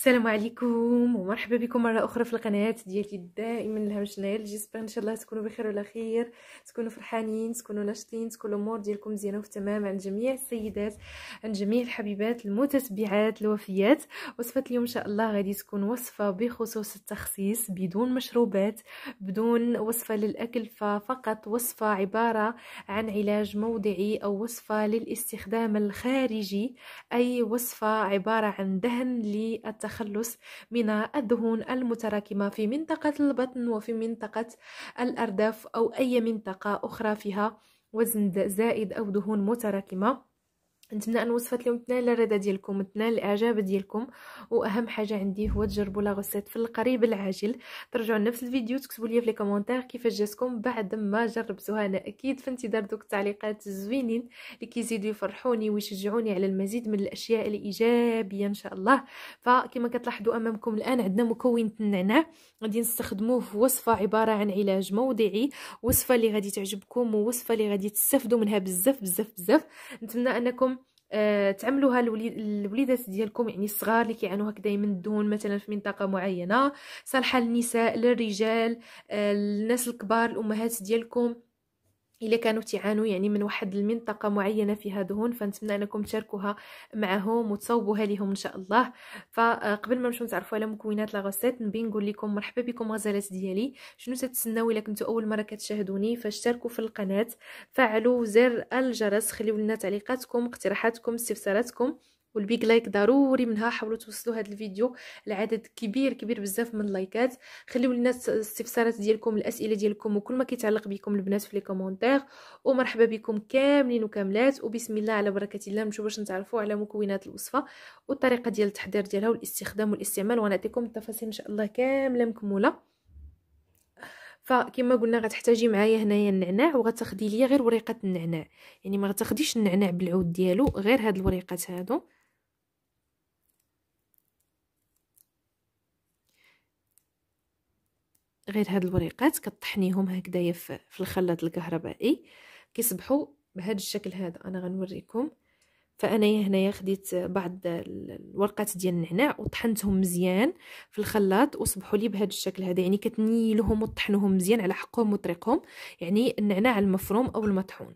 السلام عليكم ومرحبا بكم مرة أخرى في القناة ديالي دائما الهام شنال جيسبر إن شاء الله تكونوا بخير وعلى خير تكونوا فرحانين تكونوا ناشطين تكون الأمور ديالكم مزيانة وفي تمام عند جميع السيدات عند جميع الحبيبات المتتبعات الوفيات وصفة اليوم إن شاء الله غادي تكون وصفة بخصوص التخصيص بدون مشروبات بدون وصفة للأكل ففقط وصفة عبارة عن علاج موضعي أو وصفة للاستخدام الخارجي أي وصفة عبارة عن دهن للتخصيص التخلص من الدهون المتراكمة في منطقة البطن وفي منطقة الأرداف أو أي منطقة أخرى فيها وزن زائد أو دهون متراكمة نتمنى ان وصفات اليوم تنال الرضا ديالكم تنال الاعجاب ديالكم واهم حاجه عندي هو تجربوا لا في القريب العاجل ترجعوا لنفس الفيديو تكتبوا لي في لي كومونتير كيفاش جاتكم بعد ما جربتوها انا اكيد في انتظار دوك التعليقات الزوينين اللي كيزيدوا يفرحوني ويشجعوني على المزيد من الاشياء الايجابيه ان شاء الله فكما كتلاحظوا امامكم الان عندنا مكون النعناع غادي نستخدموه في وصفه عباره عن علاج موضعي وصفه اللي غادي تعجبكم ووصفه اللي غادي تستافدوا منها بزاف بزاف بزاف نتمنى انكم آه تعملوها الوليدات ديالكم يعني الصغار اللي كيعانوا هكذا من الدهون مثلا في منطقه معينه صالحه للنساء للرجال آه الناس الكبار الامهات ديالكم الا كانوا تعانوا يعني من واحد المنطقه معينه فيها دهون فنتمنى انكم تشاركوها معهم وتصوبوها لهم ان شاء الله فقبل ما نمشيو نتعرفوا على مكونات لا غوسيت نبي نقول لكم مرحبا بكم غزالات ديالي شنو تتسناو الا كنتو اول مره كتشاهدوني فاشتركوا في القناه فعلوا زر الجرس خليو لنا تعليقاتكم اقتراحاتكم استفساراتكم والبيك لايك ضروري منها حاولوا توصلوا هذا الفيديو لعدد كبير كبير بزاف من اللايكات خليو الناس الاستفسارات ديالكم الاسئله ديالكم وكل ما كيتعلق بكم البنات في لي كومونتير ومرحبا بكم كاملين وكاملات وبسم الله على بركه الله نمشيو باش نتعرفوا على مكونات الوصفه والطريقه ديال التحضير ديالها والاستخدام والاستعمال ونعطيكم التفاصيل ان شاء الله كامله مكموله فكما قلنا غتحتاجي معايا هنايا النعناع وغتاخدي ليا غير وريقه النعناع يعني ما غتاخديش النعناع بالعود ديالو غير هاد الوريقات هادو غير هاد الوريقات كطحنيهم هكذايا في الخلاط الكهربائي كيصبحوا بهذا الشكل هذا انا غنوريكم فانايا هنايا خديت بعض الورقات ديال النعناع وطحنتهم مزيان في الخلاط وصبحوا لي بهذا الشكل هذا يعني كتنيلهم وطحنوهم مزيان على حقهم وطريقهم يعني النعناع المفروم او المطحون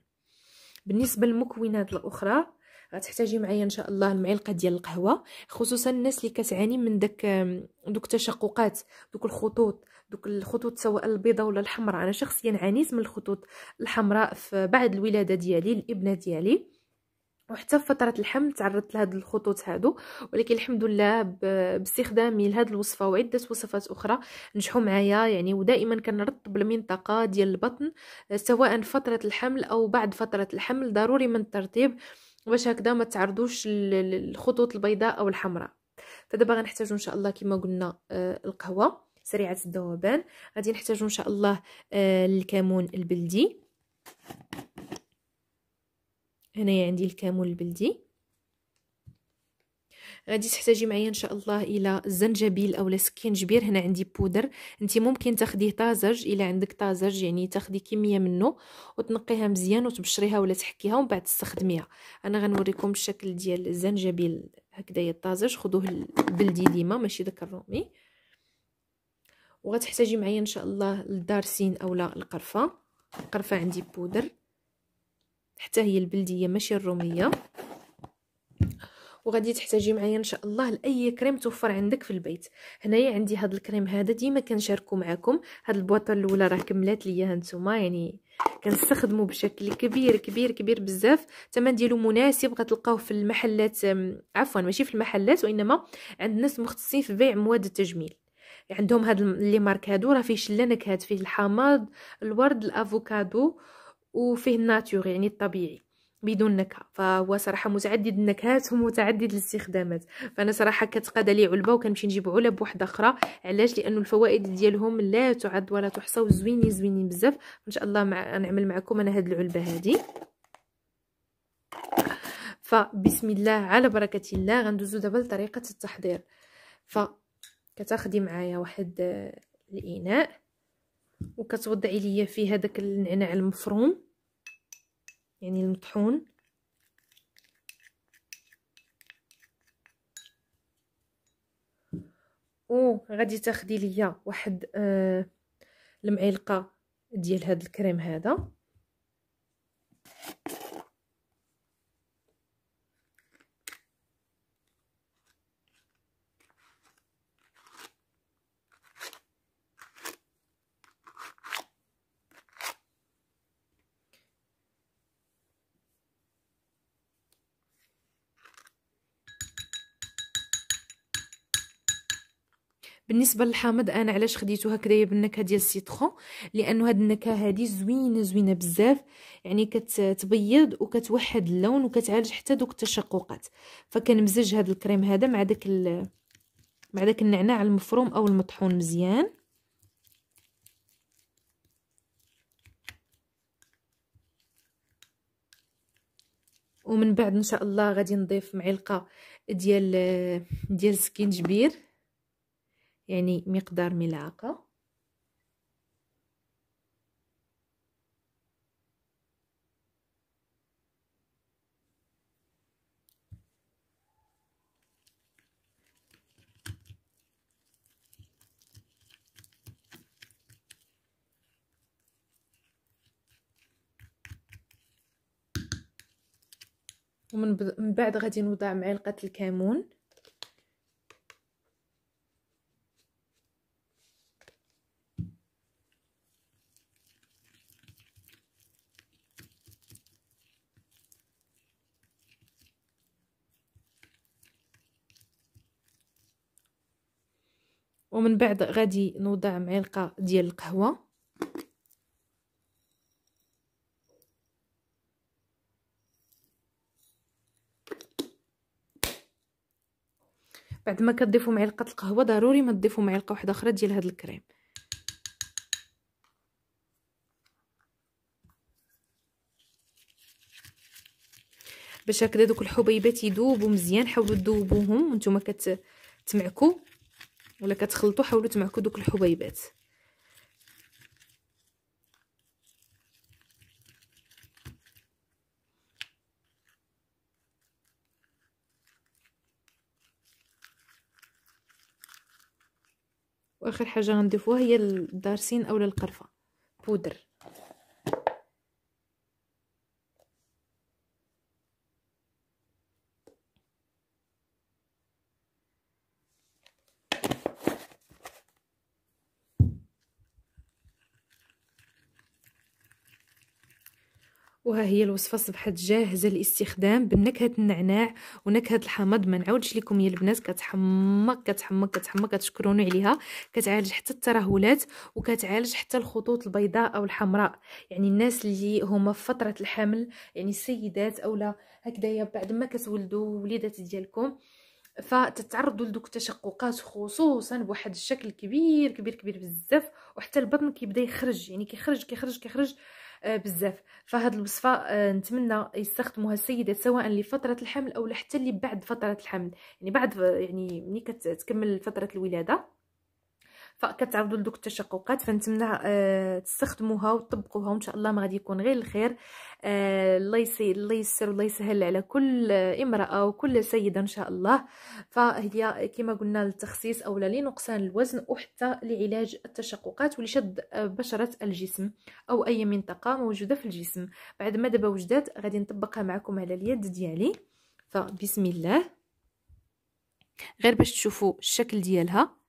بالنسبه للمكونات الاخرى غتحتاجي معايا ان شاء الله المعلقه ديال القهوه خصوصا الناس اللي كتعاني من داك دوك التشققات دوك الخطوط دوك الخطوط سواء البيضاء ولا الحمراء انا شخصيا عانيت من الخطوط الحمراء في بعد الولاده ديالي الابنه ديالي وحتى في فتره الحمل تعرضت لهاد الخطوط هادو ولكن الحمد لله باستخدامي لهاد الوصفه وعده وصفات اخرى نجحوا معايا يعني ودائما كنرطب المنطقه ديال البطن سواء فتره الحمل او بعد فتره الحمل ضروري من الترطيب باش هكذا ما تعرضوش للخطوط البيضاء او الحمراء فدابا غنحتاجو ان شاء الله كما قلنا آه، القهوه سريعه الذوبان غادي نحتاجو ان شاء الله آه، الكمون البلدي هنايا عندي الكمون البلدي غادي تحتاجي معايا ان شاء الله الى زنجبيل اولا سكينجبير هنا عندي بودر انت ممكن تاخديه طازج الى عندك طازج يعني تاخدي كميه منه وتنقيها مزيان وتبشريها ولا تحكيها ومن بعد تستخدميها انا غنوريكم الشكل ديال الزنجبيل هكذايا الطازج خذوه البلدي ديما ماشي داك الرومي وغتحتاجي معايا ان شاء الله الدارسين اولا القرفه القرفه عندي بودر حتى هي البلديه ماشي الروميه وغادي تحتاجي معايا ان شاء الله لاي كريم توفر عندك في البيت هنايا عندي هذا الكريم هذا ديما كنشاركو معكم هاد البواطه الاولى راه كملات ليا هانتوما يعني كنستخدمه بشكل كبير كبير كبير بزاف الثمن ديالو مناسب غتلقاوه في المحلات عفوا ماشي في المحلات وانما عند ناس مختصين في بيع مواد التجميل عندهم هاد لي مارك هادو راه فيه شله نكهات فيه الحامض الورد الافوكادو وفيه الناتور يعني الطبيعي بدون نكهه فهو صراحه متعدد النكهات ومتعدد الاستخدامات فانا صراحه كتقاد لي علبه وكنمشي نجيب علب واحده اخرى علاش لانه الفوائد ديالهم لا تعد ولا تحصى وزوينين زوينين بزاف ان شاء الله مع... نعمل معكم انا هاد العلبه هذه فبسم الله على بركه الله غندوزو دابا لطريقه التحضير ف كتاخدي معايا واحد الاناء وكتوضعي ليا فيه هذاك النعناع المفروم يعني المطحون او غادي تاخدي ليا واحد آه المعلقه ديال هاد الكريم هذا بالنسبه للحامض انا علاش خديته هكذايا بالنكهه ديال السيترون لانه هاد النكهه هادي زوينه زوينه بزاف يعني كتبيض وكتوحد اللون وكتعالج حتى دوك التشققات فكنمزج هاد الكريم هذا مع داك مع داك النعناع المفروم او المطحون مزيان ومن بعد ان شاء الله غادي نضيف معلقه ديال ديال سكينجبير يعني مقدار ملعقة ومن بعد غادي نوضع معلقة الكمون ومن بعد غادي نوضع معلقه ديال القهوه بعد ما كتضيفوا معلقه القهوه ضروري ما تضيفوا معلقه واحده اخرى ديال هذا الكريم باش هكذا دوك الحبيبات يذوبوا مزيان حاولوا تذوبوهم وانتم كتسمعكم ولا كتخلطوا حاولوا تمعكوا دوك الحبيبات واخر حاجه غنضيفوها هي الدارسين اولا القرفه بودر وها هي الوصفة صبحت جاهزة للاستخدام بنكهة النعناع ونكهة الحامض ما نعاودش لكم يا البنات كتحمق كتحمق كتحمق كتشكروني عليها كتعالج حتى الترهلات وكتعالج حتى الخطوط البيضاء او الحمراء يعني الناس اللي هما في فترة الحمل يعني السيدات اولا هكذايا بعد ما كتولدوا وليدات ديالكم فتتعرضوا لدوك التشققات خصوصا بواحد الشكل كبير كبير كبير بزاف وحتى البطن كيبدا يخرج يعني كيخرج كيخرج كيخرج آه، بزاف فهاد الوصفه آه، نتمنى يستخدموها السيدات سواء لفتره الحمل او حتى اللي بعد فتره الحمل يعني بعد يعني ملي كتكمل فتره الولاده فكتعرضوا لدوك التشققات فنتمنى أه تستخدموها وتطبقوها وان شاء الله ما غادي يكون غير الخير أه الله يسي الله يسر الله يسهل على كل امراه وكل سيده ان شاء الله فهي كما قلنا للتخسيس او لنقصان الوزن وحتى لعلاج التشققات ولشد آه، بشره الجسم او اي منطقه موجوده في الجسم بعد ما دابا وجدات غادي نطبقها معكم على اليد ديالي فبسم الله غير باش تشوفوا الشكل ديالها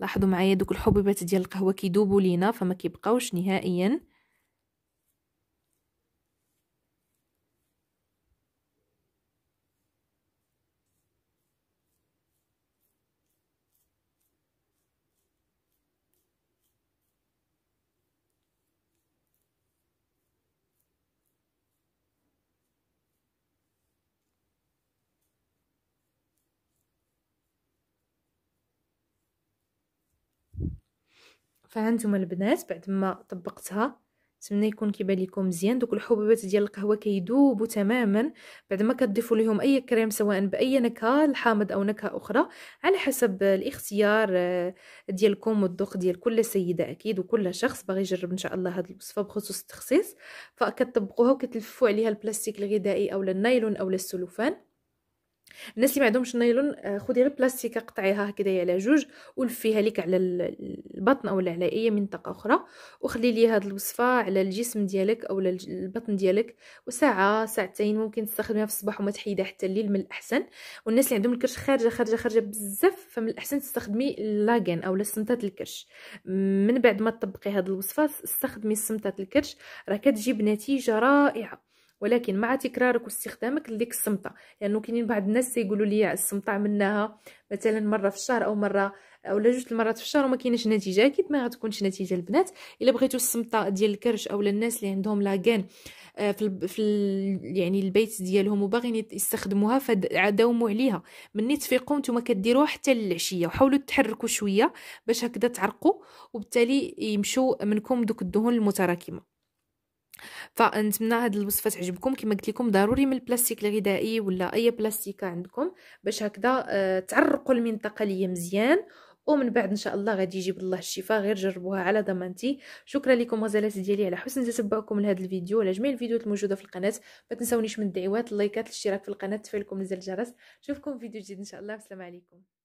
لاحظوا معايا دوك الحبوبات ديال القهوه كيدوبوا لينا فما كيبقاوش نهائيا فهانتوما البنات بعد ما طبقتها نتمنى يكون كيبان لكم مزيان دوك الحبوبات ديال القهوه كيدوبوا تماما بعد ما كتضيفوا لهم اي كريم سواء باي نكهه الحامض او نكهه اخرى على حسب الاختيار آه، ديالكم والذوق ديال كل سيده اكيد وكل شخص باغي يجرب ان شاء الله هذه الوصفه بخصوص التخصيص فكتطبقوها وكتلفوا عليها البلاستيك الغذائي او النايلون او السلوفان الناس اللي ما عندهمش النايلون آه، خدي غير بلاستيكه قطعيها هكذايا على جوج ولفيها ليك على البطن اولا على اي منطقه اخرى وخلي لي هاد الوصفه على الجسم ديالك اولا البطن ديالك وساعه ساعتين ممكن تستخدمها في الصباح وما تحيدها حتى الليل من الاحسن والناس اللي عندهم الكرش خارجه خارجه خارجه بزاف فمن الاحسن تستخدمي لاغين اولا سمطات الكرش من بعد ما تطبقي هاد الوصفه استخدمي سمطات الكرش راه كتجيب نتيجه رائعه ولكن مع تكرارك واستخدامك لديك السمطه لانه كاينين بعض الناس يقولوا لي السمطه عملناها مثلا مره في الشهر او مره اولا جوج المرات في الشهر وما كاينش نتيجه اكيد ما غتكونش نتيجه البنات الا بغيتو السمطه ديال الكرش اولا الناس اللي عندهم لاكان آه، في ال في ال يعني البيت ديالهم وباغيين يستخدموها فداوموا عليها مني تفيقوا نتوما كديروها حتى للعشيه وحاولوا تحركوا شويه باش هكذا تعرقوا وبالتالي يمشوا منكم دوك الدهون المتراكمه فنتمنى هاد الوصفه تعجبكم كما قلت لكم ضروري من البلاستيك الغذائي ولا اي بلاستيكه عندكم باش هكذا آه تعرقوا المنطقه ليا مزيان ومن بعد ان شاء الله غادي يجيب الله الشفاء غير جربوها على ضمانتي شكرا لكم غزالات ديالي على حسن تتبعكم لهذا الفيديو وعلى جميع الفيديوهات الموجوده في القناه ما تنساونيش من الدعوات اللايكات الاشتراك في القناه تفعيلكم زر الجرس نشوفكم في فيديو جديد ان شاء الله والسلام عليكم